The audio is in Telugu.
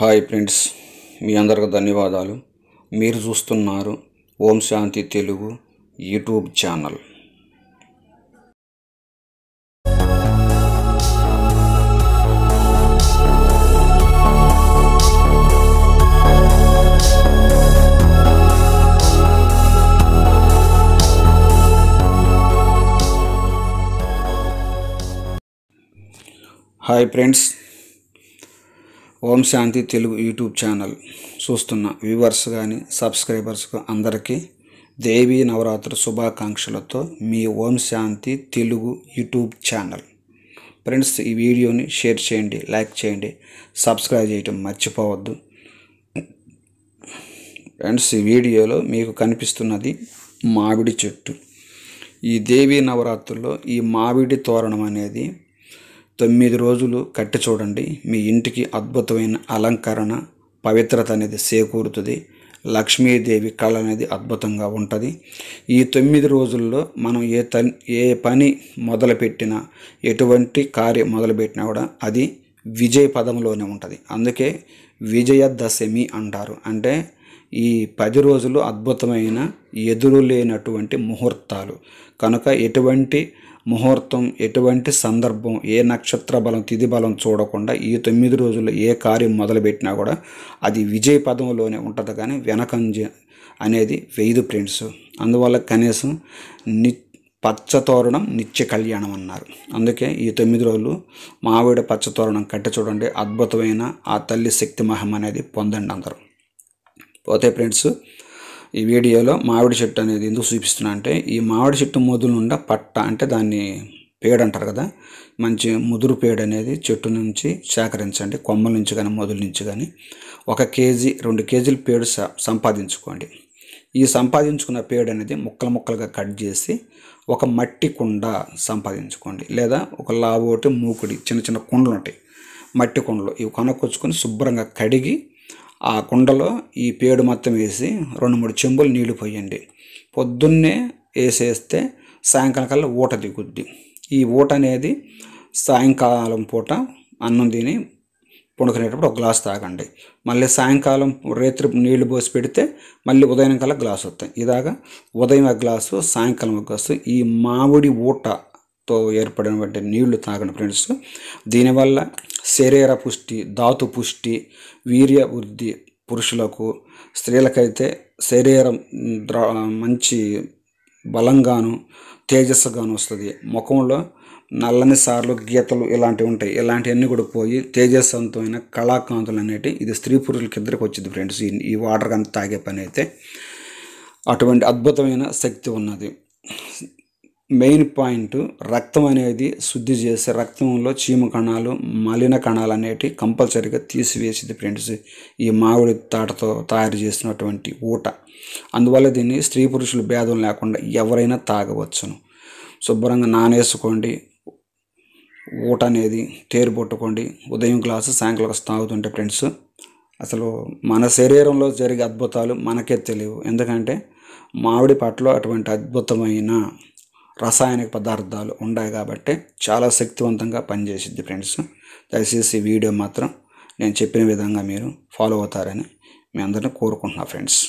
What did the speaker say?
హాయ్ ఫ్రెండ్స్ మీ అందరికి ధన్యవాదాలు మీరు చూస్తున్నారు Om Shanti Telugu YouTube channel hi friends Om Shanti Telugu YouTube channel చూస్తున్న వ్యూవర్స్ కానీ సబ్స్క్రైబర్స్ అందరికీ దేవీ నవరాత్రి శుభాకాంక్షలతో మీ Om Shanti Telugu YouTube channel friends ఈ వీడియోని షేర్ చేయండి లైక్ చేయండి సబ్స్క్రైబ్ చేయటం మర్చిపోవద్దు ఫ్రెండ్స్ ఈ వీడియోలో మీకు కనిపిస్తున్నది మామిడి చెట్టు ఈ దేవీ నవరాత్రుల్లో ఈ మామిడి తోరణం అనేది తొమ్మిది రోజులు కట్టి చూడండి మీ ఇంటికి అద్భుతమైన అలంకరణ పవిత్రత అనేది చేకూరుతుంది లక్ష్మీదేవి కళ అనేది అద్భుతంగా ఉంటుంది ఈ తొమ్మిది రోజుల్లో మనం ఏ త ఏ పని మొదలుపెట్టినా ఎటువంటి కార్యం మొదలుపెట్టినా కూడా అది విజయ పదంలోనే ఉంటుంది అందుకే విజయదశమి అంటారు అంటే ఈ పది రోజులు అద్భుతమైన ఎదురు లేనటువంటి ముహూర్తాలు కనుక ఎటువంటి ముహూర్తం ఎటువంటి సందర్భం ఏ నక్షత్ర బలం తిథి బలం చూడకుండా ఈ తొమ్మిది రోజుల్లో ఏ కార్యం మొదలుపెట్టినా కూడా అది విజయ పదంలోనే ఉంటుంది కానీ వెనకంజ అనేది వెయ్యి ఫ్రెండ్స్ అందువల్ల కనీసం ని పచ్చతోరణం నిత్య కళ్యాణం అన్నారు అందుకే ఈ తొమ్మిది రోజులు మావిడ పచ్చతోరణం కట్టి చూడండి అద్భుతమైన ఆ తల్లి శక్తి మహం అనేది పొందండి అందరూ పోతే ఫ్రెండ్స్ ఈ వీడియోలో మామిడి చెట్టు అనేది ఎందుకు చూపిస్తున్నా అంటే ఈ మామిడి చెట్టు మొదలు నుండా పట్ట అంటే దాన్ని పేడ అంటారు కదా మంచి ముదురు పేడ అనేది చెట్టు నుంచి సేకరించండి కొమ్మల నుంచి కానీ మొదల నుంచి కానీ ఒక కేజీ రెండు కేజీల పేడ సంపాదించుకోండి ఈ సంపాదించుకున్న పేడ అనేది ముక్కలు ముక్కలుగా కట్ చేసి ఒక మట్టి కుండ సంపాదించుకోండి లేదా ఒక ఒకటి మూకుడి చిన్న చిన్న కుండలు ఉంటాయి మట్టి కుండలు ఇవి కొనుక్కొచ్చుకొని శుభ్రంగా కడిగి ఆ కుండలో ఈ పేడు మొత్తం వేసి రెండు మూడు చెంబులు నీళ్లు పోయండి పొద్దున్నే వేసేస్తే సాయంకాలం కల్లా ఊట దిగుద్ది ఈ ఊట అనేది సాయంకాలం పూట అన్నం తిని పండుకునేటప్పుడు ఒక గ్లాస్ తాగండి మళ్ళీ సాయంకాలం రేత్రి నీళ్లు పోసి పెడితే మళ్ళీ ఉదయం కల్లా గ్లాస్ వస్తాయి ఇలాగా ఉదయం ఒక గ్లాసు సాయంకాలం ఒక గ్లాసు ఈ మామిడి ఊటతో ఏర్పడినటువంటి నీళ్లు తాగండి ఫ్రెండ్స్ దీనివల్ల శరీర పుష్టి ధాతు పుష్టి వీర్య వృద్ధి పురుషులకు స్త్రీలకైతే శరీరం మంచి బలంగాను తేజస్సుగాను వస్తుంది ముఖంలో నల్లని సార్లు గీతలు ఇలాంటివి ఉంటాయి ఇలాంటివన్నీ కూడా పోయి తేజస్వంతమైన కళాకాంతులు అనేవి ఇది స్త్రీ పురుషులకి ఇద్దరికి వచ్చింది ఫ్రెండ్స్ ఈ వాటర్ కానీ తాగే పని అయితే అటువంటి అద్భుతమైన శక్తి ఉన్నది మెయిన్ పాయింట్ రక్తం అనేది శుద్ధి చేసే రక్తంలో చీమ కణాలు మలిన కణాలు అనేటివి కంపల్సరీగా తీసివేసింది ఫ్రెండ్స్ ఈ మామిడి తాటతో తయారు చేసినటువంటి ఊట అందువల్ల దీన్ని స్త్రీ పురుషులు భేదం లేకుండా ఎవరైనా తాగవచ్చును శుభ్రంగా నానేసుకోండి ఊట అనేది తేరు పట్టుకోండి ఉదయం గ్లాసు సాయంకాలం తాగుతుంటే ఫ్రెండ్స్ అసలు మన శరీరంలో జరిగే అద్భుతాలు మనకే తెలియవు ఎందుకంటే మామిడి పట్లో అటువంటి అద్భుతమైన రసాయనిక పదార్థాలు ఉండాయి కాబట్టి చాలా శక్తివంతంగా పనిచేసిద్ది ఫ్రెండ్స్ దయచేసి వీడియో మాత్రం నేను చెప్పిన విధంగా మీరు ఫాలో అవుతారని మీ అందరిని కోరుకుంటున్నా ఫ్రెండ్స్